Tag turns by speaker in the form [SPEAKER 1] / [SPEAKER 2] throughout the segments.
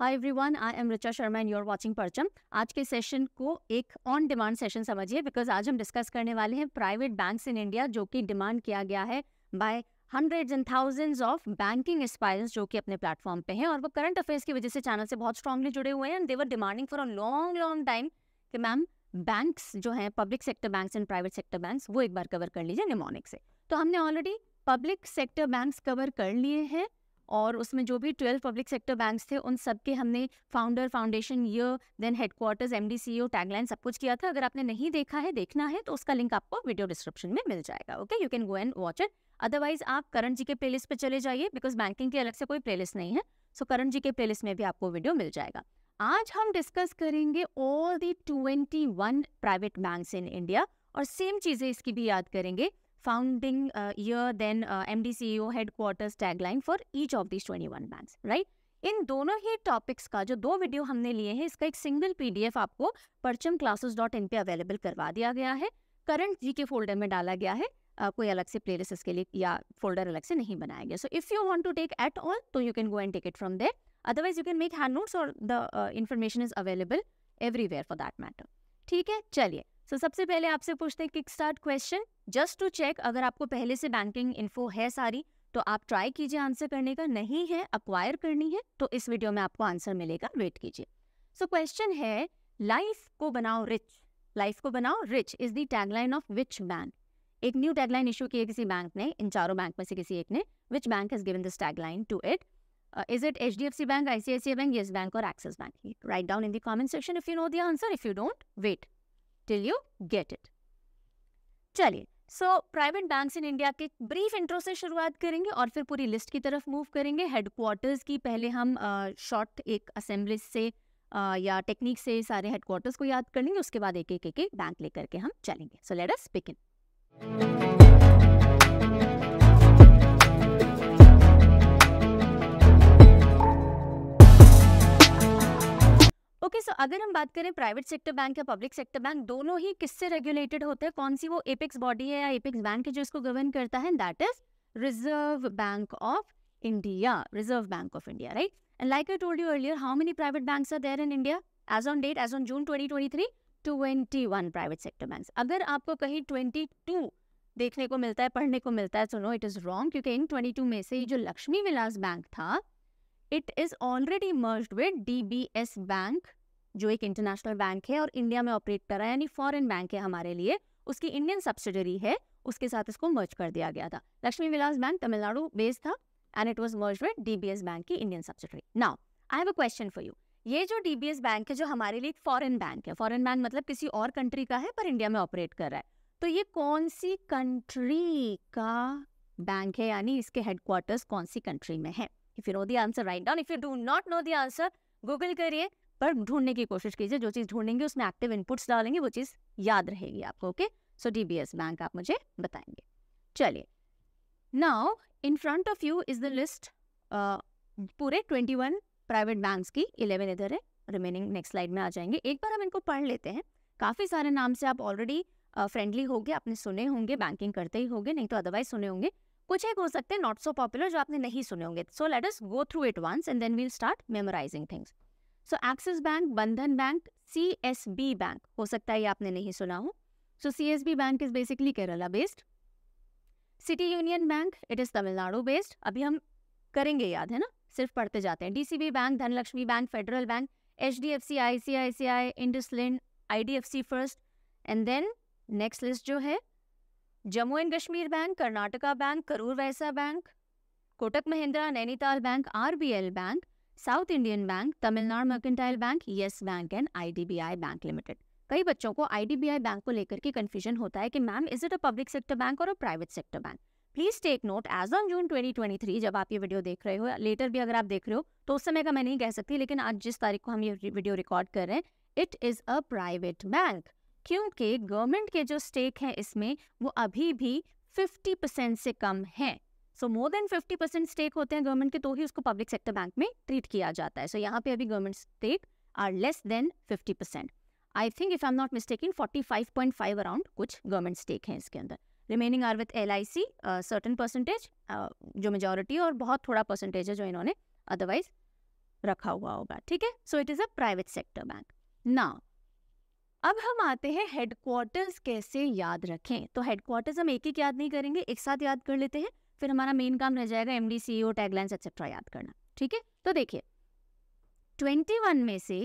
[SPEAKER 1] Hi everyone I am Richa Sharma and you are watching Parcham आज के session को एक ऑन डिमांड सेशन समझिए बिकॉज आज हम डिस्कस करने वाले हैं प्राइवेट बैंक्स इन इंडिया जो कि डिमांड किया गया है by hundreds and thousands of banking aspirants जो कि अपने प्लेटफॉर्म पे हैं और वो करंट अफेयर्स की वजह से चैनल से बहुत स्ट्रांगली जुड़े हुए हैं and they're demanding for a long long time कि मैम बैंक्स जो हैं public sector banks and private sector banks वो एक बार कवर कर लीजिए निमोनिक से तो हमने already public sector banks cover कर लिए हैं और उसमें जो भी ट्वेल्व पब्लिक सेक्टर बैंक्स थे उन सब के हमने founder foundation year then headquarters M D सी ओ टैगलाइन सब कुछ किया था अगर आपने नहीं देखा है देखना है तो उसका लिंक आपको वीडियो डिस्क्रिप्शन में मिल जाएगा okay you can go and watch it otherwise आप करण जी के लिस्ट पे चले जाइए बिकॉज बैंकिंग के अलग से कोई लिस्ट नहीं है सो so, करण जी के लिस्ट में भी आपको वीडियो मिल जाएगा आज हम डिस्कस करेंगे all the twenty one private bank in India और सेम चीज़ें इसकी भी याद करेंगे founding uh, year, then uh, MD CEO headquarters tagline for each of these 21 banks, right? इन दोनों ही टॉपिक्स का जो दो वीडियो हमने लिए हैं इसका एक सिंगल पीडीएफ आपको परचम क्लासेस डॉट इन पे अवेलेबल करवा दिया गया है करंट जी के फोल्डर में डाला गया है आ, कोई अलग से प्लेलिस्ट के लिए या फोल्डर अलग से नहीं बनाया गया so if you want to take at all तो you can go and take it from there otherwise you can make hand notes और the information is available everywhere for that matter ठीक है चलिए सो so, सबसे पहले आपसे पूछते हैं kick start question just to check अगर आपको पहले से बैंकिंग इन्फो है सारी तो आप ट्राई कीजिए आंसर करने का नहीं है अक्वायर करनी है तो इस वीडियो में आपको आंसर मिलेगा वेट कीजिए सो क्वेश्चन है लाइफ को बनाओ रिच लाइफ को बनाओ rich is the tagline of which bank एक न्यू टैगलाइन इशू किया किसी बैंक ने इन चारों बैंक में से किसी एक ने which bank has given this tagline to it is it H D F C bank I C I C bank yes bank और Axis bank right down in the comment section if you know the answer if you don't wait till you get it चलिए so private banks in India के brief intro से शुरुआत करेंगे और फिर पूरी list की तरफ मूव करेंगे हेडक्वार्टर्स की पहले हम शॉर्ट एक असेंबली से uh, या टेक्निक से सारे हेडक्वार्टर्स को याद कर लेंगे उसके बाद एक एक एक, बैंक लेकर के हम चलेंगे सो let us in okay so अगर हम बात करें प्राइवेट सेक्टर बैंक या पब्लिक सेक्टर बैंक दोनों ही किससे रेगुलेटेड होते हैं कौन सी वो एपिक्स बॉडी है या एपिक्स बैंक है जो इसको गवर्न करता है that is Reserve Bank of India Reserve Bank of India right and like I told you earlier how many private banks are there in India as on date as on June 2023 21 private sector banks अगर आपको कहीं 22 देखने को मिलता है पढ़ने को मिलता है सुनो इट इज रॉन्ग क्योंकि इन 22 में से जो लक्ष्मी विलास बैंक था it is already merge with DBS bank जो एक इंटरनेशनल बैंक है और इंडिया में ऑपरेट कर रहा है यानी फॉरेन बैंक है हमारे लिए उसकी इंडियन सब्सिडरी है उसके साथ इसको मर्ज कर दिया गया था लक्ष्मी विलास बैंक तमिलनाडु बेस्ड था and it was merge with DBS bank की Indian subsidiary now I have a question for you ये जो डीबीएस बैंक है जो हमारे लिए एक फॉरन बैंक है फॉरन बैंक मतलब किसी और कंट्री का है पर इंडिया में ऑपरेट कर रहा है तो ये कौन सी कंट्री का बैंक है यानी इसके हेडक्वार्टर्स कौन सी कंट्री में है if you know the answer write down if you do not know the answer Google करिए पर ढूंढने की कोशिश कीजिए जो चीज़ ढूंढेंगे उसमें एक्टिव इनपुट्स डालेंगे वो चीज़ याद रहेगी आपको ओके सो डी बैंक आप मुझे बताएंगे चलिए now in front of you is the list पूरे ट्वेंटी वन प्राइवेट बैंक्स की इलेवन इधर है रिमेनिंग नेक्स्ट स्लाइड में आ जाएंगे एक बार हम इनको पढ़ लेते हैं काफ़ी सारे नाम से आप ऑलरेडी फ्रेंडली uh, होंगे आपने सुने होंगे बैंकिंग करते ही होंगे नहीं तो अदरवाइज सुने होंगे कुछ एक हो सकते हैं नॉट सो पॉपुलर जो आपने नहीं सुने होंगे so let us go through it once and then we'll start memorising things so Axis bank Bandhan bank C S B bank हो सकता है ये आपने नहीं सुना हो so C S B bank is basically Kerala based City union bank it is Tamil Nadu based अभी हम करेंगे याद है ना सिर्फ पढ़ते जाते हैं D C B bank Dhanlaxmi bank Federal bank H D F C I C I C I IndusInd I D F C first and then next list जो है Jammu and Kashmir bank Karnataka bank Karur Vysya bank Kotak Mahindra Nainital bank RBL bank south Indian bank Tamil Nadu Mercantile bank yes bank and IDBI bank limited कई बच्चों को IDBI bank को लेकर के confusion होता है कि ma'am is it a public sector bank और a private sector bank please take note as on June 2023 जब आप ये वीडियो देख रहे हो लेटर भी अगर आप देख रहे हो तो उस समय का मैं नहीं कह सकती लेकिन आज जिस तारीख को हम ये वीडियो रिकॉर्ड कर रहे हैं it is a private bank क्योंकि गवर्नमेंट के जो स्टेक हैं इसमें वो अभी भी 50 परसेंट से कम है so more than 50 percent stake होते हैं गवर्नमेंट के तो ही उसको पब्लिक सेक्टर बैंक में ट्रीट किया जाता है सो so, यहाँ पे अभी government stake are less than 50 percent I think if I am not mistake in forty around कुछ गवर्नमेंट स्टेक हैं इसके अंदर remaining are with L I C certain percentage जो मेजोरिटी और बहुत थोड़ा परसेंटेज है जो इन्होंने अदरवाइज रखा हुआ होगा ठीक है so it is a private sector bank ना अब हम आते हैं हेडक्वार्टर्स कैसे याद रखें तो हेडक्वार्टर्स हम एक एक याद नहीं करेंगे एक साथ याद कर लेते हैं फिर हमारा मेन काम रह जाएगा M D C taglines etcetera याद करना ठीक है तो देखिए 21 में से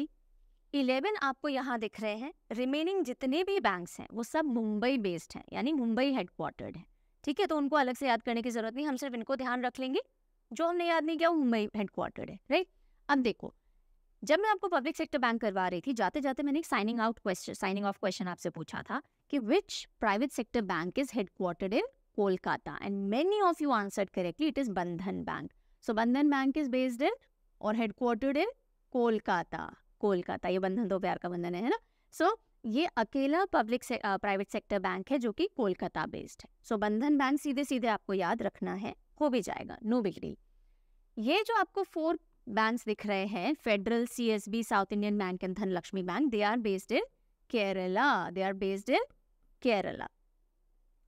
[SPEAKER 1] 11 आपको यहाँ दिख रहे हैं रिमेनिंग जितने भी बैंक्स हैं वो सब मुंबई बेस्ड हैं यानी मुंबई हेडक्वार्टर्ड है ठीक है तो उनको अलग से याद करने की जरूरत नहीं हम सिर्फ इनको ध्यान रख लेंगे जो हमने याद नहीं किया वो मुंबई हेडक्वार्टर्ड है राइट अब देखो जब मैं आपको पब्लिक सेक्टर बैंक करवा रही थी जाते जाते मैंने एक signing out question signing off question आपसे पूछा था कि which private sector bank is headquartered in Kolkata and many of you answered correctly it is Bandhan bank so Bandhan bank is based in और हेडक्वार्टर्ड इन कोलकाता कोलकाता ये बंधन दो तो प्यार का बंधन है ना सो so, ये अकेला पब्लिक से, प्राइवेट सेक्टर बैंक है जो कि कोलकाता बेस्ड है सो so, बंधन बैंक सीधे सीधे आपको याद रखना है हो भी जाएगा नो बिग डील ये जो आपको फोर बैंक्स दिख रहे हैं Federal C S B South Indian bank and Dhanlaxmi bank they are based in Kerala they are based in Kerala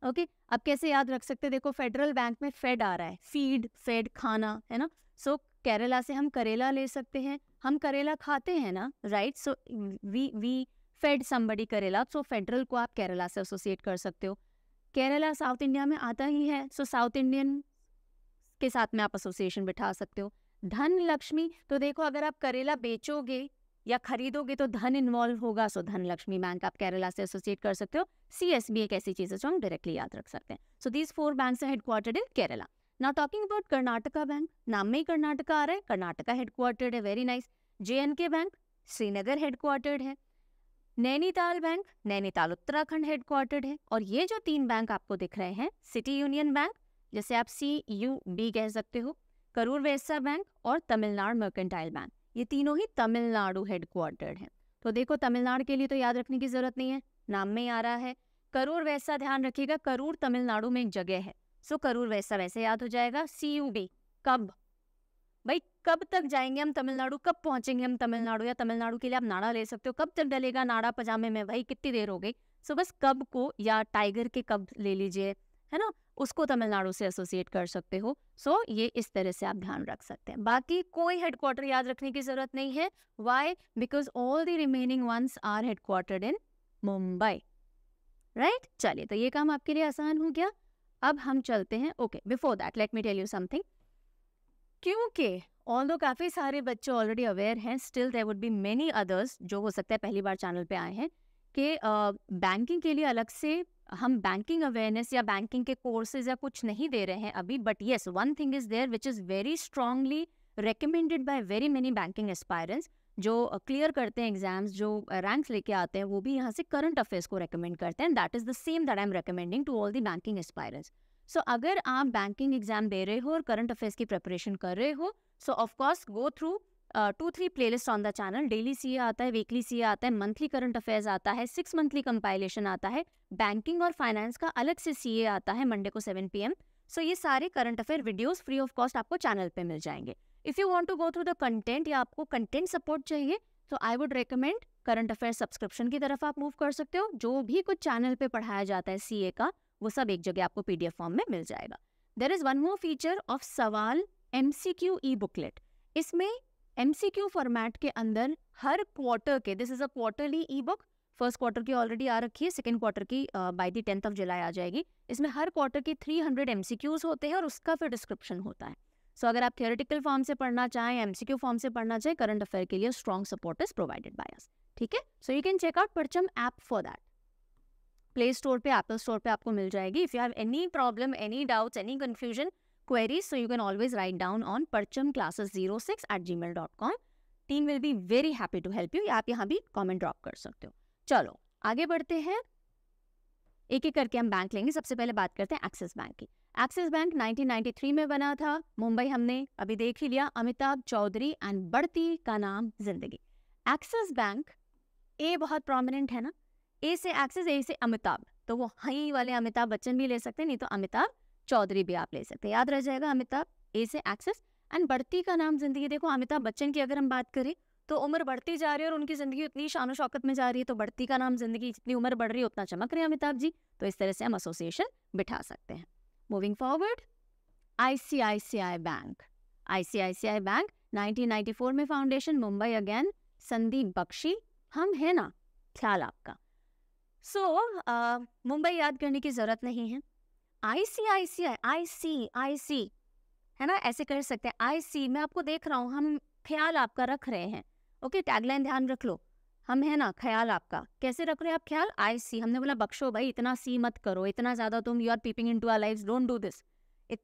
[SPEAKER 1] okay okay? अब कैसे याद रख सकते देखो फेडरल बैंक में फेड आ रहा है फीड फेड खाना है ना सो so, केरला से हम करेला ले सकते हैं हम करेला खाते हैं ना right so we we fed somebody karela so federal को आप केरला से एसोसिएट कर सकते हो केरला साउथ इंडिया में आता ही है सो साउथ इंडियन के साथ में आप एसोसिएशन बिठा सकते हो धन लक्ष्मी तो देखो अगर आप करेला बेचोगे या खरीदोगे तो धन इन्वॉल्व होगा सो धन लक्ष्मी बैंक आप केरला से एसोसिएट कर सकते हो सी एस बी एक ऐसी चीज है जो हम डायरेक्टली याद रख सकते हैं so these four bank headquartered in Kerala now talking about Karnataka bank नाम में ही कर्नाटका आ रहा है कर्नाटका हेडक्वार्टर्ड है very nice J bank Srinagar headquartered है नैनीताल बैंक नैनीताल उत्तराखंड हेडक्वार्टर्ड है और ये जो तीन बैंक आपको दिख रहे हैं सिटी यूनियन बैंक जैसे आप सी यू बी कह सकते हो करूर वैसा बैंक और तमिलनाडु मर्केंटाइल बैंक ये तीनों ही तमिलनाडु हेडक्वार्टर्ड हैं तो देखो तमिलनाडु के लिए तो याद रखने की जरूरत नहीं है नाम में आ रहा है करूर वैसा ध्यान रखिएगा करूर तमिलनाडु में एक जगह है सो करूर वैसा वैसे याद हो जाएगा सी यू बी कब भाई कब तक जाएंगे हम तमिलनाडु कब पहुंचेंगे हम तमिलनाडु या तमिलनाडु के लिए आप नाड़ा ले सकते हो कब तक डलेगा नाड़ा पजामे में भाई कितनी देर हो गई सो बस कब को या टाइगर के कब ले लीजिए है ना उसको तमिलनाडु से एसोसिएट कर सकते हो सो so, ये इस तरह से आप ध्यान रख सकते हैं बाकी कोई हेडक्वार्टर याद रखने की जरूरत नहीं है why because all the remaining ones are headquarter in Mumbai right चलिए तो ये काम आपके लिए आसान हो गया अब हम चलते हैं okay before that let me tell you something क्योंकि ऑल दो काफ़ी सारे बच्चे ऑलरेडी अवेयर हैं still there would be many others जो हो सकता है पहली बार चैनल पे आए हैं कि बैंकिंग के लिए अलग से हम बैंकिंग अवेयरनेस या बैंकिंग के कोर्सेज या कुछ नहीं दे रहे हैं अभी but yes one thing is there which is very strongly recommended by very many banking aspirants जो क्लियर uh, करते हैं एग्जाम्स जो रैंक्स uh, लेके आते हैं वो भी यहाँ से करंट अफेयर्स को रिकमेंड करते हैं that is the same that I am recommending to all the banking aspirants so अगर आप बैंकिंग एग्जाम दे रहे हो और करंट अफेयर्स की प्रिपरेशन कर रहे हो so of course go through two three playlist on the channel daily C आता है वीकली सी आता है मंथली करंट अफेयर्स आता है सिक्स मंथली कंपाइलेशन आता है बैंकिंग और फाइनेंस का अलग से सी आता है मंडे को सेवन पी एम सो ये सारे current affair videos free of cost आपको चैनल पे मिल जाएंगे if you want to go through the content या आपको कंटेंट सपोर्ट चाहिए तो I would recommend current affair subscription की तरफ आप मूव कर सकते हो जो भी कुछ चैनल पे पढ़ाया जाता है सीए का वो सब एक जगह आपको पीडीएफ फॉर्म में मिल जाएगा there is one more feature of सवाल M C Q e booklet इसमें एमसीक्यू फॉर्मेट के अंदर हर क्वार्टर के this is a quarterly e book first quarter की ऑलरेडी आ रखी है सेकेंड क्वार्टर की by the tenth of July आ जाएगी इसमें हर क्वार्टर की थ्री हंड्रेड होते हैं और उसका फिर डिस्क्रिप्शन होता है सो so, अगर आप थियोरेटिकल फॉर्म से पढ़ना चाहें एमसीक्यू फॉर्म से पढ़ना चाहें करंट अफेयर के लिए strong support is provided by us ठीक है so you can check out Parcham app for that play store पे एप्पल स्टोर पे आपको मिल जाएगी if you have any problem any doubts any confusion queries. So you can always write down on parchamclasses06 at gmail.com. Team will be very happy to help you आप यहाँ भी comment drop कर सकते हो चलो आगे बढ़ते हैं एक एक करके हम बैंक लेंगे सबसे पहले बात करते हैं एक्सिस बैंक की एक्सिस बैंक 1993 में बना था मुंबई हमने अभी देख ही लिया अमिताभ चौधरी एंड बढ़ती का नाम जिंदगी एक्सिस बैंक ए बहुत प्रोमिनेंट है ना ए से एक्सिस ए से अमिताभ तो वो हई हाँ वाले अमिताभ बच्चन भी ले सकते हैं नहीं तो अमिताभ चौधरी भी आप ले सकते हैं याद रह जाएगा अमिताभ ए से एक्सेस एंड बढ़ती का नाम जिंदगी देखो अमिताभ बच्चन की अगर हम बात करें तो उम्र बढ़ती जा रही है और उनकी ज़िंदगी उतनी शान शौकत में जा रही है तो बढ़ती का नाम जिंदगी जितनी उम्र बढ़ रही है उतना चमक रहे हैं अमिताभ जी तो इस तरह से हम एसोसिएशन बिठा सकते हैं moving forward ICICI bank ICICI bank 1994 में फाउंडेशन मुंबई अगेन संदीप बख्शी हम है ना ख्याल आपका सो so, uh, मुंबई याद करने की ज़रूरत नहीं है आई C I C I I C I सी है ना ऐसे कर सकते हैं आई सी मैं आपको देख रहा हूँ हम ख्याल आपका रख रहे हैं ओके टैगलाइन ध्यान रख लो हम है ना ख्याल आपका कैसे रख रहे हैं आप ख्याल आई सी हमने बोला बख्शो भाई इतना सी मत करो इतना ज्यादा तुम you are peeping into our life don't do this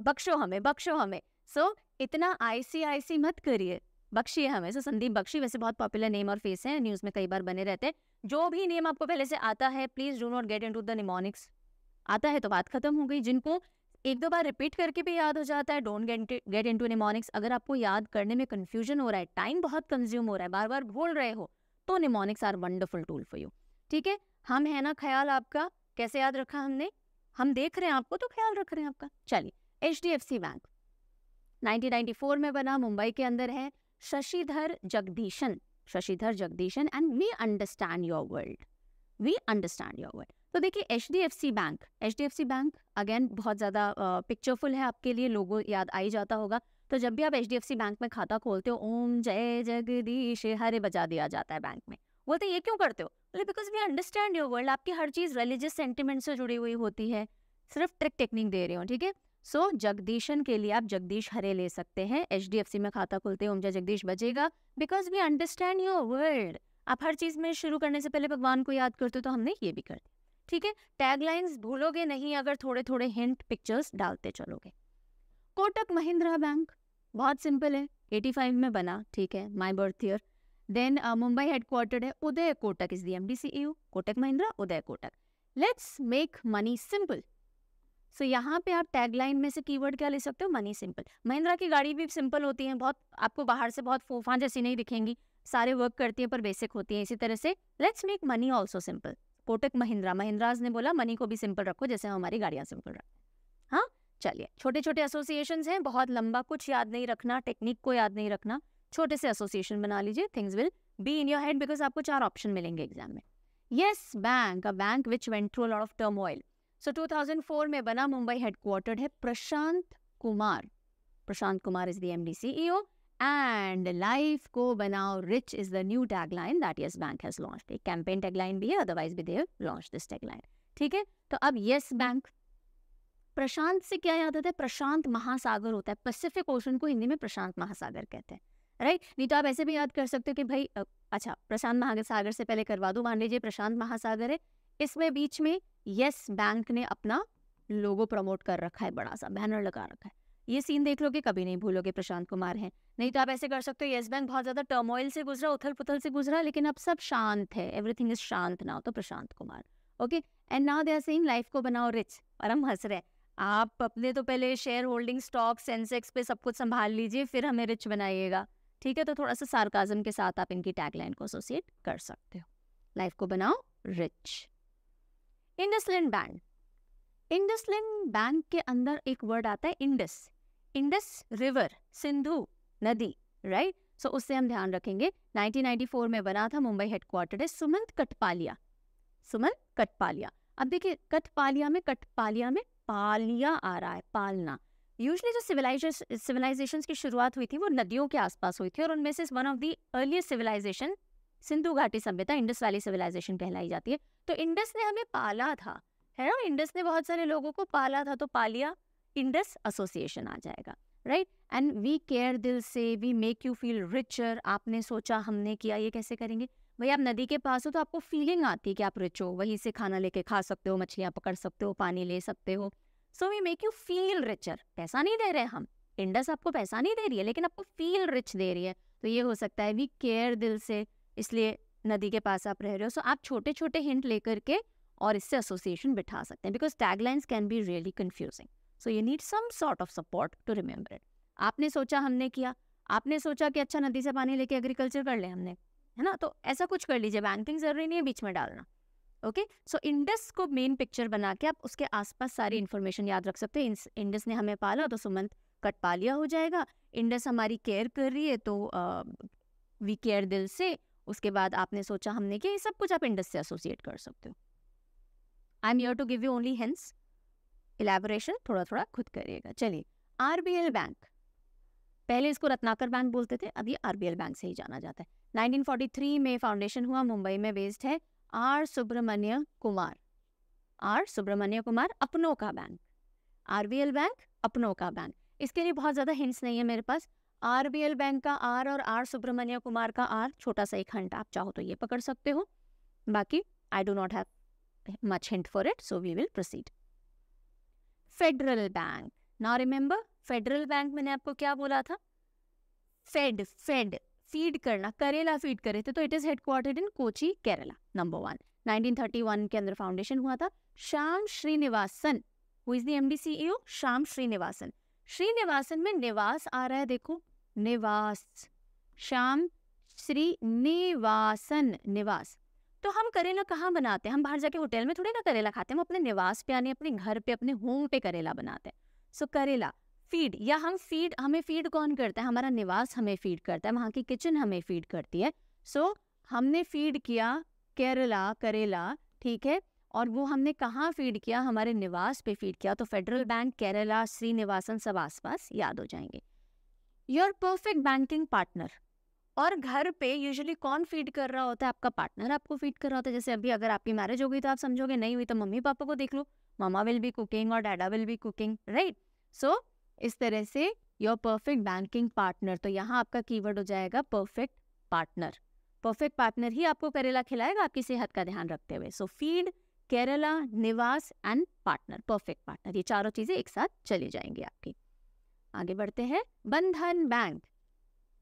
[SPEAKER 1] बख्शो हमें बख्शो हमें सो so, इतना आई सी आई सी मत करिए बख्शी हमें सो so, संदीप बख्शी वैसे बहुत पॉपुलर नेम और फेस है न्यूज में कई बार बने रहते हैं जो भी नेम आपको पहले से आता है please do not get into the mnemonics आता है तो बात खत्म हो गई जिनको एक दो बार रिपीट करके भी याद हो जाता है don't get get into mnemonics अगर आपको याद करने में कन्फ्यूजन हो रहा है टाइम बहुत कंज्यूम हो रहा है बार बार भूल रहे हो तो mnemonics are wonderful tool for you ठीक है हम है ना ख्याल आपका कैसे याद रखा हमने हम देख रहे हैं आपको तो ख्याल रख रहे हैं आपका चलिए H D F C bank four में बना मुंबई के अंदर है Shashidhar Jagdishan Shashidhar Jagdishan and we understand your world we understand your world तो देखिए H D F C bank H D F C bank again बहुत ज़्यादा पिक्चरफुल है आपके लिए लोगों याद आ ही जाता होगा तो जब भी आप H D F C bank में खाता खोलते हो ओम जय जगदीश हरे बजा दिया जाता है बैंक में बोलते ये क्यों करते हो बोले because we understand your world आपकी हर चीज़ रिलीजियस सेंटिमेंट से जुड़ी हुई होती है सिर्फ ट्रिक टेक्निक दे रहे हो ठीक है सो so, जगदीशन के लिए आप जगदीश हरे ले सकते हैं एच में खाता खुलते हैं जय जगदीश बजेगा because we understand your world आप हर चीज़ में शुरू करने से पहले भगवान को याद करते हो तो हमने ये भी कर दिया ठीक है टैगलाइंस भूलोगे नहीं अगर थोड़े थोड़े हिंट पिक्चर्स डालते चलोगे कोटक महिंद्रा बैंक बहुत सिंपल है एटी फाइव में बना ठीक है my birth year then Mumbai headquartered है Uday Kotak is the M D C Kotak Mahindra Uday Kotak let's make money simple so यहाँ पे आप टैगलाइन में से कीवर्ड क्या ले सकते हो मनी सिंपल महिंद्रा की गाड़ी भी सिंपल होती है बहुत आपको बाहर से बहुत फूफा जैसी नहीं दिखेंगी सारे वर्क करती हैं पर बेसिक होती हैं इसी तरह से let's make money also simple Kotak Mahindra Mahindras ने बोला मनी को भी सिंपल रखो जैसे हमारी गाड़ियाँ सिंपल रखें हाँ चलिए छोटे छोटे एसोसिएशन हैं बहुत लंबा कुछ याद नहीं रखना टेक्निक को याद नहीं रखना छोटे से एसोसिएशन बना लीजिए things will be in your head because आपको चार ऑप्शन मिलेंगे एग्जाम में yes bank a bank which went through lot of turmoil so two thousand four में बना मुंबई हेडक्वार्टर्ड है Prashant Kumar Prashant Kumar is the M the MD CEO and life को बनाओ rich is the new tagline that yes bank has launch एक campaign tagline भी है otherwise भी देव launch this tagline ठीक है तो अब यस बैंक प्रशांत से क्या याद आता है प्रशांत महासागर होता है पैसिफिक ओशन को हिंदी में प्रशांत महासागर कहते हैं राइट नहीं तो आप ऐसे भी याद कर सकते हो कि भाई अच्छा प्रशांत महासागर से पहले करवा दो मान लीजिए प्रशांत महासागर है इसमें बीच में यस बैंक ने अपना लोगो प्रमोट कर रखा है बड़ा सा बैनर लगा रखा है ये सीन देख लोगे कभी नहीं भूलोगे प्रशांत कुमार हैं नहीं तो आप ऐसे कर सकते हो येस बैंक बहुत ज्यादा टर्मोइल से गुजरा उथल पुथल से गुजरा लेकिन अब सब शांत है एवरीथिंग इज शांत नाउ तो Prashant Kumar okay and now they are saying life को बनाओ रिच और हम हंस रहे आप अपने तो पहले शेयर होल्डिंग स्टॉक सेंसेक्स पे सब कुछ संभाल लीजिए फिर हमें रिच बनाइएगा ठीक है तो थोड़ा सा सार्काजम के साथ आप इनकी टैगलाइन को एसोसिएट कर सकते हो लाइफ को बनाओ rich IndusInd bank IndusInd bank के अंदर एक वर्ड आता है इंडस इंडस रिवर सिंधु नदी राइट सो उससे हम ध्यान रखेंगे 1994 में बना था मुंबई हेडक्वार्टर है सुमंत कटपालिया सुमंत कटपालिया अब देखिए कटपालिया में कटपालिया में पालिया आ रहा है पालना यूजली जो सिविलाइजेशन सिविलाइजेशन की शुरुआत हुई थी वो नदियों के आसपास हुई थी और उनमें से one of the earliest civilization Sindhu घाटी सभ्यता इंडस वैली सिविलाइजेशन कहलाई जाती है तो इंडस ने हमें पाला था है ना इंडस ने बहुत सारे लोगों को पाला था तो पालिया इंडस एसोसिएशन आ जाएगा राइट एंड वी केयर दिल से we make you feel richer आपने सोचा हमने किया ये कैसे करेंगे भाई आप नदी के पास हो तो आपको फीलिंग आती है कि आप रिच हो वहीं से खाना लेके खा सकते हो मछलियाँ पकड़ सकते हो पानी ले सकते हो so we make you feel richer पैसा नहीं दे रहे हम इंडस आपको पैसा नहीं दे रही है लेकिन आपको फील रिच दे रही है तो ये हो सकता है वी केयर दिल से इसलिए नदी के पास आप रह रहे हो सो so, आप छोटे छोटे हिंट लेकर के और इससे एसोसिएशन बिठा सकते हैं because taglines can be really confusing so you need some sort of support to remember it आपने सोचा हमने किया आपने सोचा कि अच्छा नदी से पानी लेके एग्रीकल्चर कर ले हमने है ना तो ऐसा कुछ कर लीजिए बैंकिंग जरूरी नहीं है बीच में डालना ओके सो इंडस को मेन पिक्चर बना के आप उसके आसपास सारी इन्फॉर्मेशन याद रख सकते हैं इंडस ने हमें पाला तो सुमंत कट लिया हो जाएगा इंडस हमारी केयर कर रही है तो वी केयर दिल से उसके बाद आपने सोचा हमने कि ये सब कुछ आप इंडस से एसोसिएट कर सकते हो I am your to give you only hints elaboration थोड़ा थोड़ा खुद करिएगा चलिए आरबीएल बैंक पहले इसको रत्नाकर बैंक बोलते थे अब ये आरबीएल बैंक से ही जाना जाता है 1943 में फाउंडेशन हुआ मुंबई में बेस्ड है आर सुब्रमण्य कुमार आर सुब्रमण्य कुमार अपनों का बैंक आरबीएल बैंक अपनों का बैंक इसके लिए बहुत ज़्यादा हिंट्स नहीं है मेरे पास आरबीएल बैंक का आर और आर सुब्रमण्य कुमार का आर छोटा सा एक हंट आप चाहो तो ये पकड़ सकते हो बाकी I do not have much hint for it so we will proceed Federal bank now remember Federal bank मैंने आपको क्या बोला था फेड फेड फीड करना करेला फीड करे थे तो it is headquartered in Kochi Kerala number one 1931 के अंदर फाउंडेशन हुआ था Shyam Srinivasan who is the MD CEO Shyam Srinivasan Srinivasan में निवास आ रहा है देखो निवास श्याम श्रीनिवासन निवास तो हम करेला कहाँ बनाते हैं हम बाहर जाके होटल में थोड़े ना करेला खाते हैं हम अपने निवास पे यानी अपने घर पे अपने होम पे करेला बनाते हैं सो so, करेला फीड या हम फीड हमें फीड कौन करता है हमारा निवास हमें फीड करता है वहाँ की किचन हमें फीड करती है सो so, हमने फीड किया केरला करेला ठीक है और वो हमने कहाँ फीड किया हमारे निवास पे फीड किया तो फेडरल बैंक केरला श्रीनिवासन सब आसपास याद हो जाएंगे योर परफेक्ट बैंकिंग पार्टनर और घर पे यूजुअली कौन फीड कर रहा होता है आपका पार्टनर आपको फीड कर रहा होता है जैसे अभी अगर आपकी मैरिज हो गई तो आप समझोगे नहीं हुई तो मम्मी पापा को देख लो मामा विल बी कुकिंग और dada will be cooking right so इस तरह से योर परफेक्ट बैंकिंग पार्टनर तो यहाँ आपका कीवर्ड हो जाएगा परफेक्ट पार्टनर परफेक्ट पार्टनर ही आपको करेला खिलाएगा आपकी सेहत का ध्यान रखते हुए सो फीड केरला निवास एंड पार्टनर परफेक्ट पार्टनर ये चारों चीजें एक साथ चली जाएंगी आपकी आगे बढ़ते हैं बंधन बैंक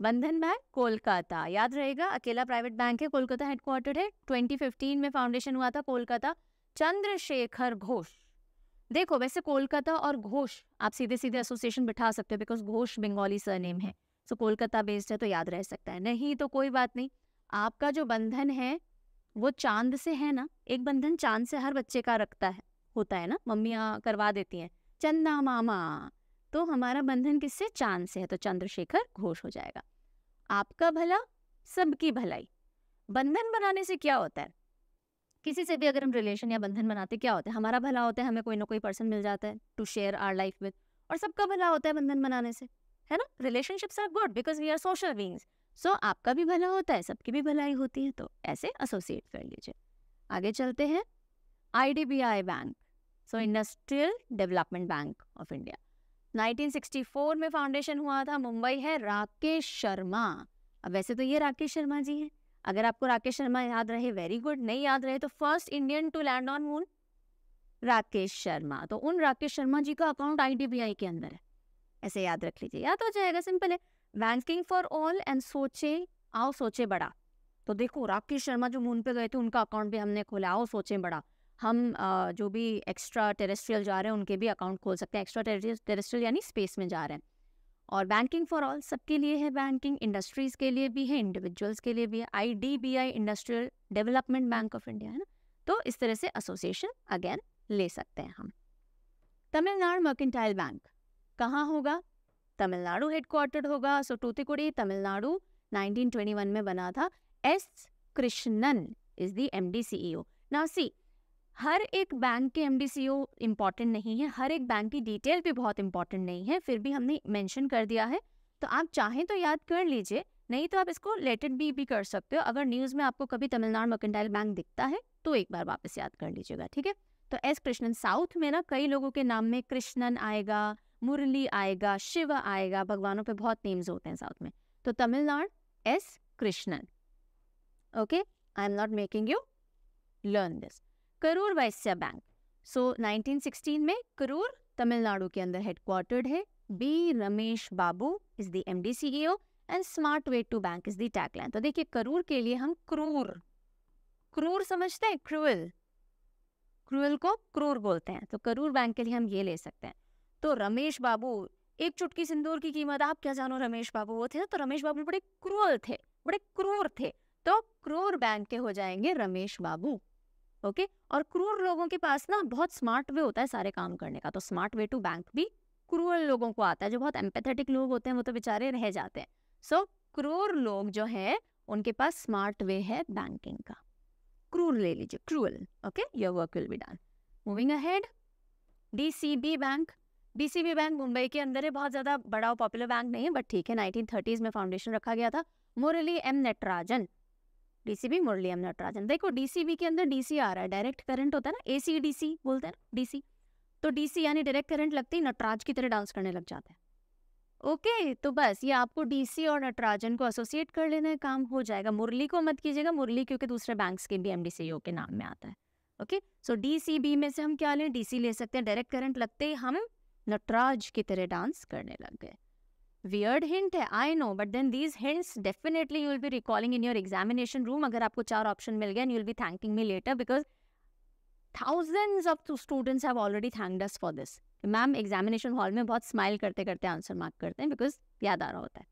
[SPEAKER 1] बंधन बैंक कोलकाता याद रहेगा अकेला प्राइवेट बैंक है कोलकाता हेडक्वार्टर है 2015 में फाउंडेशन हुआ था कोलकाता चंद्रशेखर घोष देखो वैसे कोलकाता और घोष आप सीधे सीधे एसोसिएशन बिठा सकते हो बिकॉज घोष बंगाली सरनेम है सो so, कोलकाता बेस्ड है तो याद रह सकता है नहीं तो कोई बात नहीं आपका जो बंधन है वो चांद से है ना एक बंधन चांद से हर बच्चे का रखता है होता है ना मम्मियाँ करवा देती हैं चंदा मामा तो हमारा बंधन किससे चांद से है तो चंद्रशेखर घोष हो जाएगा आपका भला सबकी भलाई बंधन बनाने से क्या होता है किसी से भी अगर हम रिलेशन या बंधन बनाते क्या होता है हमारा भला होता है हमें कोई ना कोई पर्सन मिल जाता है to share our life with और सबका भला होता है बंधन बनाने से है ना relationships are good because we are social beings so आपका भी भला होता है सबकी भी भलाई होती है तो ऐसे एसोसिएट कर लीजिए आगे चलते हैं I bank so industrial development bank of India 1964 में फाउंडेशन हुआ था मुंबई है राकेश शर्मा अब वैसे तो ये राकेश शर्मा जी हैं अगर आपको राकेश शर्मा याद रहे वेरी गुड नहीं याद रहे तो first Indian to land on moon Rakesh Sharma तो उन राकेश शर्मा जी का अकाउंट आई के अंदर है ऐसे याद रख लीजिए याद हो जाएगा सिंपल है बैंकिंग फॉर ऑल एंड सोचे आओ सोचे बड़ा तो देखो राकेश शर्मा जो मून पे गए थे उनका अकाउंट भी हमने खोला आओ सोचे बड़ा हम जो भी एक्स्ट्रा टेरेस्ट्रियल जा रहे हैं उनके भी अकाउंट खोल सकते हैं एक्स्ट्रा टेरेस्ट्रियल यानी स्पेस में जा रहे हैं और बैंकिंग फॉर ऑल सबके लिए है बैंकिंग इंडस्ट्रीज़ के लिए भी है इंडिविजुअल्स के लिए भी है I D B I industrial development bank of India है ना तो इस तरह से एसोसिएशन अगेन ले सकते हैं हम तमिलनाडु मर्केंटाइल बैंक कहाँ होगा तमिलनाडु हेडक्वार्टर्ड होगा सो टूतिकुड़ी तमिलनाडु 1921 में बना था S Krishnan is the M D C E O ना सी हर एक बैंक के एम डी सी ओ इम्पॉर्टेंट नहीं है हर एक बैंक की डिटेल भी बहुत इंपॉर्टेंट नहीं है फिर भी हमने मैंशन कर दिया है तो आप चाहें तो याद कर लीजिए नहीं तो आप इसको लेटेड भी भी कर सकते हो अगर न्यूज़ में आपको कभी तमिलनाडु मर्केंटाइल बैंक दिखता है तो एक बार वापस याद कर लीजिएगा ठीक है तो एस कृष्णन साउथ में ना कई लोगों के नाम में कृष्णन आएगा मुरली आएगा शिव आएगा भगवानों पे बहुत नेम्स होते हैं साउथ में तो Tamil Nadu S Krishnan okay I am not making you learn this Karur Vysya bank so so, 1916 में करूर तमिलनाडु के अंदर हेडक्वार्टर्ड है B Ramesh Babu is the M D C and smart way to bank is the tagline तो देखिए करूर के लिए हम क्रूर क्रूर समझते हैं क्रूअल क्रूअल को क्रूर बोलते हैं तो करूर बैंक के लिए हम ये ले सकते हैं तो रमेश बाबू एक चुटकी सिंदूर की कीमत आप क्या जानो रमेश बाबू वो थे तो रमेश बाबू बड़े क्रूअल थे बड़े क्रूर थे तो क्रूर बैंक के हो जाएंगे रमेश बाबू ओके और क्रूर लोगों के पास ना बहुत स्मार्ट वे होता है सारे काम करने का तो स्मार्ट वे टू बैंक भी क्रूर लोगों को आता है जो बहुत एम्पेथेटिक लोग होते हैं वो तो बेचारे रह जाते हैं सो so, क्रूर लोग जो है उनके पास स्मार्ट वे है बैंकिंग का क्रूर ले लीजिए cruel okay your work will be done moving ahead DCB bank DCB bank Mumbai के अंदर है बहुत ज़्यादा बड़ा और पॉपुलर बैंक नहीं है बट ठीक है नाइनटीन में फाउंडेशन रखा गया था Murali M Natarajan DCB M Natarajan देखो डीसीबी के अंदर डीसी आ रहा है डायरेक्ट करंट होता है ना एसी डीसी बोलते हैं डीसी तो डीसी यानी डायरेक्ट करंट लगते ही नटराज की तरह डांस करने लग जाते हैं ओके तो बस ये आपको डीसी और नटराजन को एसोसिएट कर लेना है काम हो जाएगा मुरली को मत कीजिएगा मुरली क्योंकि दूसरे बैंक के भी ओ e के नाम में आता है ओके सो डीसीबी में से हम क्या लें डीसी ले सकते हैं डायरेक्ट करंट लगते ही हम नटराज की तरह डांस करने लग गए वियर्ड हिंट है I know but then these hints definitely you will be recalling in your examination room अगर आपको चार ऑप्शन मिल गया and you will be thanking me later because thousands of students have already thanked us for this ma'am examination hall में बहुत smile करते करते answer mark करते हैं बिकॉज याद आ रहा होता है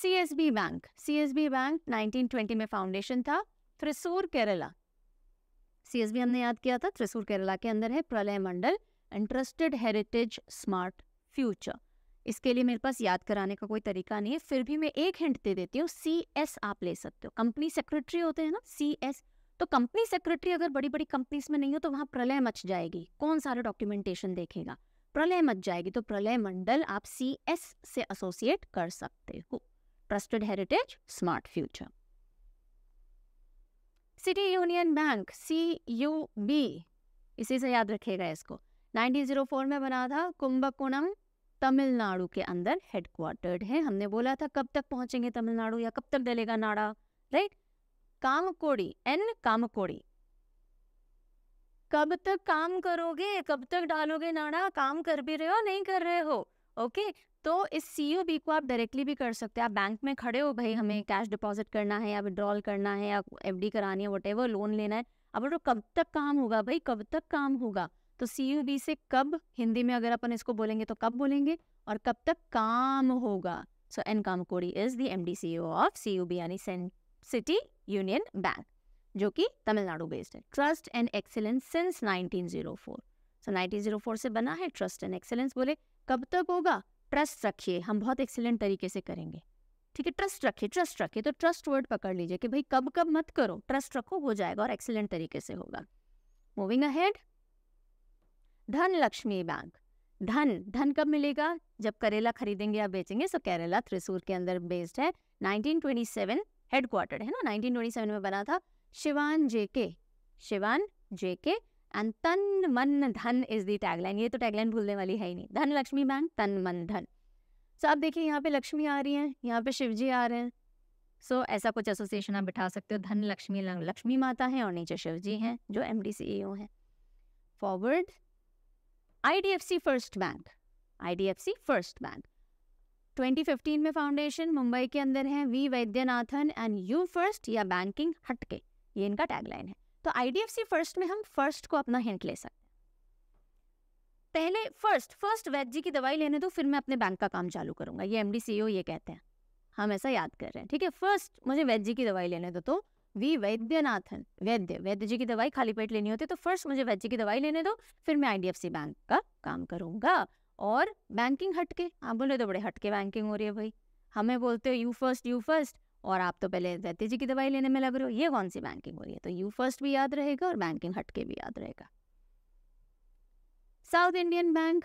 [SPEAKER 1] C S B bank C S B bank nineteen twenty में फाउंडेशन था Thrissur Kerala C S B हमने याद किया था त्रिसूर केरला के अंदर है Pralay Mondal interested heritage smart future इसके लिए मेरे पास याद कराने का कोई तरीका नहीं है फिर भी मैं एक हिंट दे देती हूँ सी एस आप ले सकते हो कंपनी सेक्रेटरी होते हैं ना सी एस तो कंपनी सेक्रेटरी अगर बड़ी बड़ी कंपनीज में नहीं हो तो वहाँ प्रलय मच जाएगी कौन सारा डॉक्यूमेंटेशन देखेगा प्रलय मच जाएगी तो प्रलय मंडल आप सी एस से एसोसिएट कर सकते हो trusted heritage smart future city union bank C U B इसी से याद रखेगा इसको 1904 में बना था कुंभकोणम तमिलनाडु के अंदर हेडक्वार्टर्ड है हमने बोला था कब तक पहुंचेंगे तमिलनाडु या कब तक डलेगा नाड़ा राइट कामकोड़ी एन कामकोड़ी कब तक काम करोगे कब तक डालोगे नाड़ा काम कर भी रहे हो नहीं कर रहे हो ओके तो इस सी को आप डायरेक्टली भी कर सकते हैं आप बैंक में खड़े हो भाई हमें कैश हम्म। डिपॉजिट करना है या विड्रॉल करना है या एफडी करानी है वट लोन लेना है अब तो कब तक काम होगा भाई कब तक काम होगा तो सी से कब हिंदी में अगर अपन इसको बोलेंगे तो कब बोलेंगे और कब तक काम होगा so N Kodi is the M D C O of C U B यानी सिटी यूनियन बैंक जो कि तमिलनाडु बेस्ड है trust and excellence since 1904 so so, 1904 से बना है ट्रस्ट एंड एक्सेलेंस बोले कब तक होगा ट्रस्ट रखिए हम बहुत एक्सेलेंट तरीके से करेंगे ठीक है ट्रस्ट रखिए ट्रस्ट रखिए तो ट्रस्ट वर्ड पकड़ लीजिए कि भाई कब कब मत करो ट्रस्ट रखो हो जाएगा और एक्सेलेंट तरीके से होगा मूविंग अहेड धन लक्ष्मी बैंक धन धन कब मिलेगा जब करेला खरीदेंगे या बेचेंगे सो केरला थ्रिसूर के अंदर बेस्ड है 1927 हेडक्वार्टर है ना 1927 में बना था शिवान जेके शिवान जेके एंड तन मन धन इज दी टैगलाइन ये तो टैगलाइन भूलने वाली है ही नहीं धन लक्ष्मी बैंक तन मन धन सो आप देखिए यहाँ पे लक्ष्मी आ रही है यहाँ पे शिव जी आ रहे हैं सो so, ऐसा कुछ एसोसिएशन आप बिठा सकते हो धन लक्ष्मी लक्ष्मी माता है और नीचे शिव जी हैं जो M D C E O हैं forward IDFC first bank IDFC first bank 2015 में फाउंडेशन मुंबई के अंदर है V Vaidyanathan and you first या बैंकिंग हटके ये इनका टैगलाइन है तो आईडीएफसी फर्स्ट में हम फर्स्ट को अपना हिंट ले सकते हैं पहले फर्स्ट फर्स्ट वैद्य की दवाई लेने दो फिर मैं अपने बैंक का काम चालू करूंगा ये एमडी सीईओ e ये कहते हैं हम ऐसा याद कर रहे हैं ठीक है फर्स्ट मुझे वैद्य की दवाई लेने दो तो वी वैद्यनाथन वैद्य वैद्य जी की दवाई खाली पेट लेनी होती है तो फर्स्ट मुझे वैद्य की दवाई लेने दो फिर मैं आईडीएफसी बैंक का काम करूंगा और बैंकिंग हटके आप बोले तो बड़े हटके बैंकिंग हो रही है भाई हमें बोलते हो यू फर्स्ट यू फर्स्ट और आप तो पहले वैद्य जी की दवाई लेने में लग रहे हो ये कौन सी बैंकिंग हो रही है तो यू फर्स्ट भी याद रहेगा और बैंकिंग हटके भी याद रहेगा south Indian bank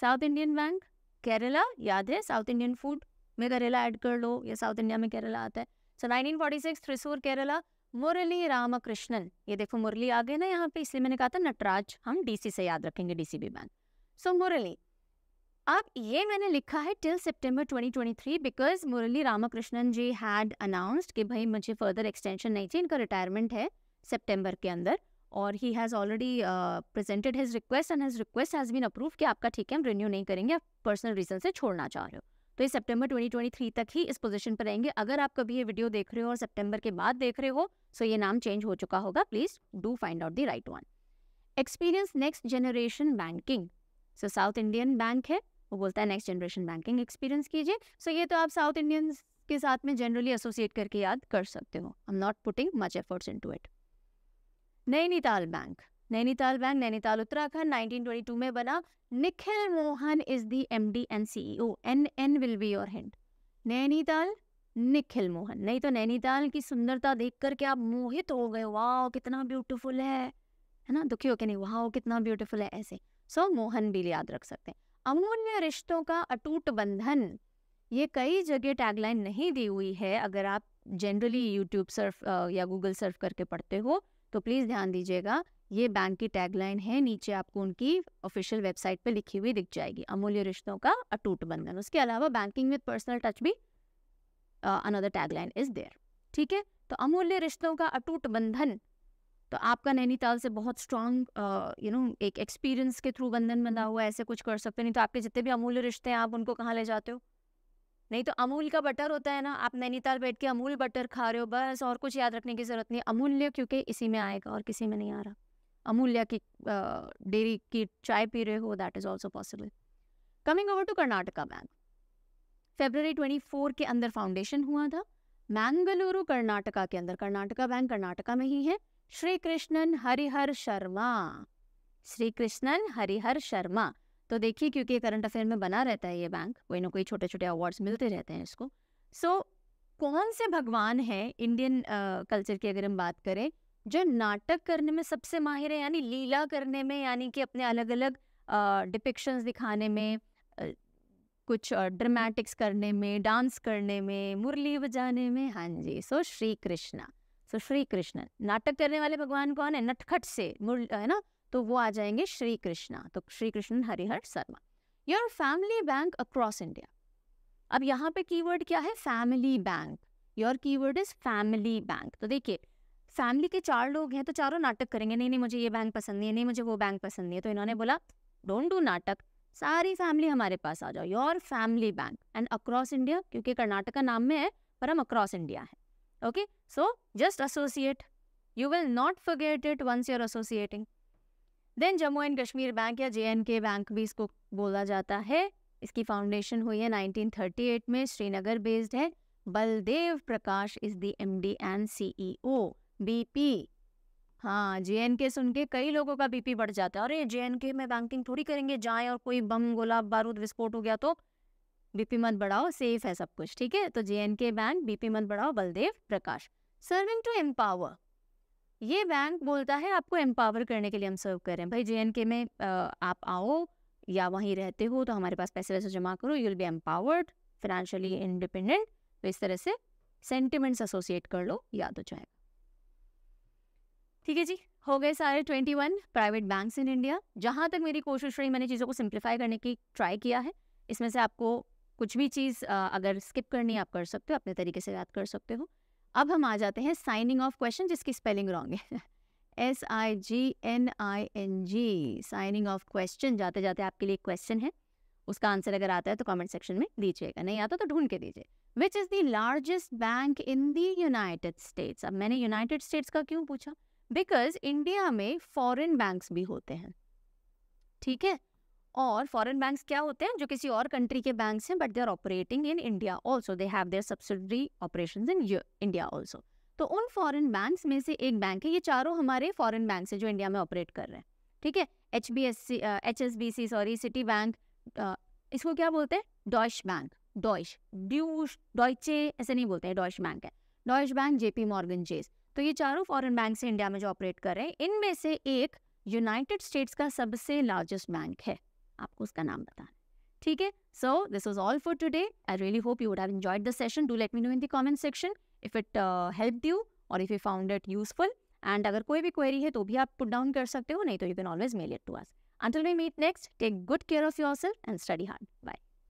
[SPEAKER 1] south Indian bank Kerala याद है साउथ इंडियन फूड में करेला ऐड कर लो या साउथ इंडिया में केरला आता है so nineteen forty six Thrissur Kerala Murali Ramakrishnan ये देखो मुरली आ गए ना यहाँ पे इसलिए मैंने कहा था नटराज हम डीसी से याद रखेंगे डीसीबी बैंक सो मुरली अब ये मैंने लिखा है till September 2023 because Murali Ramakrishnan ji had announced कि भाई मुझे फर्दर एक्सटेंशन नहीं चाहिए इनका रिटायरमेंट है सितंबर के अंदर और ही has already presented his request and his request has been approve कि आपका ठीक है हम रिन्यू नहीं करेंगे आप पर्सनल रीजन से छोड़ना चाह रहे हो तो ये सितंबर 2023 तक ही इस पोजीशन पर रहेंगे अगर आप कभी ये वीडियो देख रहे हो और सितंबर के बाद देख रहे हो सो ये नाम चेंज हो चुका होगा please do find out the right one experience next generation banking so south Indian bank है वो बोलता है नेक्स्ट जनरेशन बैंकिंग एक्सपीरियंस कीजिए सो ये तो आप साउथ इंडियन के साथ में जनरली एसोसिएट करके याद कर सकते हो I am not putting much efforts into it Nainital bank Nainital bank Nainital Uttarakhand 1922 में बना Nikhil Mohan is the M D and CEO N N will be your hint Nainital Nikhil Mohan नहीं तो नैनीताल की सुंदरता देख करके आप मोहित हो गए वाह कितना ब्यूटीफुल है है ना दुखी हो के नहीं वाह कितना ब्यूटीफुल है ऐसे सो so, मोहन भी याद रख सकते हैं अमूल्य रिश्तों का अटूट बंधन ये कई जगह टैगलाइन नहीं दी हुई है अगर आप जनरली यूट्यूब सर्फ या गूगल सर्फ करके पढ़ते हो तो प्लीज़ ध्यान दीजिएगा ये बैंक की टैगलाइन है नीचे आपको उनकी ऑफिशियल वेबसाइट पे लिखी हुई दिख जाएगी अमूल्य रिश्तों का अटूट बंधन उसके अलावा बैंकिंग विद पर्सनल टच भी अनदर टैगलाइन इज देयर ठीक है तो अमूल्य रिश्तों का अटूट बंधन तो आपका नैनीताल से बहुत स्ट्रांग यू नो एक एक्सपीरियंस के थ्रू बंधन बना हुआ है ऐसे कुछ कर सकते नहीं तो आपके जितने भी अमूल्य रिश्ते हैं आप उनको कहाँ ले जाते हो नहीं तो अमूल का बटर होता है ना आप नैनीताल बैठ के अमूल बटर खा रहे हो बस और कुछ याद रखने की जरूरत नहीं अमूल्य क्योंकि इसी में आएगा और किसी में नहीं आ रहा Amulya की uh, की चाय पी रहे हो that is also possible coming over to Karnataka bank फेबर ट्वेंटी 24 के अंदर फाउंडेशन हुआ था मैंगलुरु कर्नाटका के अंदर कर्नाटका बैंक कर्नाटका में ही है श्री कृष्णन हरिहर शर्मा श्री कृष्णन हरिहर शर्मा तो देखिए क्योंकि करंट अफेयर में बना रहता है ये बैंक कोई ना कोई छोटे छोटे अवार्ड्स मिलते रहते हैं इसको सो so, कौन से भगवान है इंडियन कल्चर uh, की अगर हम बात करें जो नाटक करने में सबसे माहिर है यानी लीला करने में यानी कि अपने अलग अलग डिपिक्शंस दिखाने में कुछ ड्रामेटिक्स करने में डांस करने में मुरली बजाने में हाँ जी सो श्री कृष्णा सो श्री कृष्ण नाटक करने वाले भगवान कौन है नटखट से मुर है ना तो वो आ जाएंगे श्री कृष्णा तो Shri Krishna Harihara Sharma your family bank across India अब यहाँ पे कीवर्ड क्या है family bank your keyword is family bank तो देखिए फैमिली के चार लोग हैं तो चारों नाटक करेंगे नहीं नहीं मुझे ये बैंक पसंद नहीं है नहीं मुझे वो बैंक पसंद नहीं है तो इन्होंने बोला डोंट डू नाटक सारी फैमिली हमारे पास आ जाओ your family bank and across India क्योंकि कर्नाटक का नाम में है पर हम अक्रॉस इंडिया है okay so just associate you will not forget it once your associating then Jammu and Kashmir bank या जे एंड के बैंक भी इसको बोला जाता है इसकी फाउंडेशन हुई है 1938 में श्रीनगर बेस्ड है Baldev Prakash is the D and C E O BP हाँ जेएनके सुन के कई लोगों का बीपी बढ़ जाता है अरे जेएनके में बैंकिंग थोड़ी करेंगे जाए और कोई बम गुलाब बारूद विस्फोट हो गया तो बीपी मत बढ़ाओ सेफ है सब कुछ ठीक है तो जेएनके बैंक बीपी मत बढ़ाओ Baldev Prakash serving to empower ये बैंक बोलता है आपको एम्पावर करने के लिए हम सर्व कर रहे हैं भाई के में आप आओ या वहीं रहते हो तो हमारे पास पैसे वैसे जमा करो you will be empowered financially independent तो इस तरह से सेंटिमेंट्स एसोसिएट कर लो याद हो जाएगा ठीक है जी हो गए सारे 21 प्राइवेट बैंक्स इन इंडिया जहाँ तक मेरी कोशिश रही मैंने चीज़ों को सिंप्लीफाई करने की ट्राई किया है इसमें से आपको कुछ भी चीज़ अगर स्किप करनी आप कर सकते हो अपने तरीके से याद कर सकते हो अब हम आ जाते हैं साइनिंग ऑफ क्वेश्चन जिसकी स्पेलिंग रॉन्ग है S I G N I N G signing off question जाते जाते आपके लिए क्वेश्चन है उसका आंसर अगर आता है तो कमेंट सेक्शन में दीजिएगा नहीं आता तो ढूंढ के दीजिए which is the largest bank in the United States अब मैंने यूनाइटेड स्टेट्स का क्यों पूछा बिकॉज इंडिया में फॉरेन बैंक्स भी होते हैं ठीक है और फॉरेन बैंक्स क्या होते हैं जो किसी और कंट्री के बैंक्स हैं but they are operating in India also they have their subsidiary operation in India also तो उन फॉरेन बैंक्स में से एक बैंक है ये चारों हमारे फॉरेन बैंक है जो इंडिया में ऑपरेट कर रहे हैं ठीक है H B S C H S B C sorry Citi bank इसको क्या बोलते हैं Deutsche bank Deutsche Deutsche Deutsche ऐसे नहीं बोलते हैं डॉइश बैंक है Deutsche bank JP Morgan Chase तो ये चारों फॉरेन बैंक से इंडिया में जो ऑपरेट कर रहे हैं इनमें से एक यूनाइटेड स्टेट्स का सबसे लार्जेस्ट बैंक है आपको उसका नाम बताना ठीक है so this was all for today I really hope you have enjoyed the session do let me know in the comment section if it help you और if you found it useful and अगर कोई भी query है तो भी आप put down कर सकते हो नहीं तो you can always mail it to us until we meet next take good care of yourself and study hard bye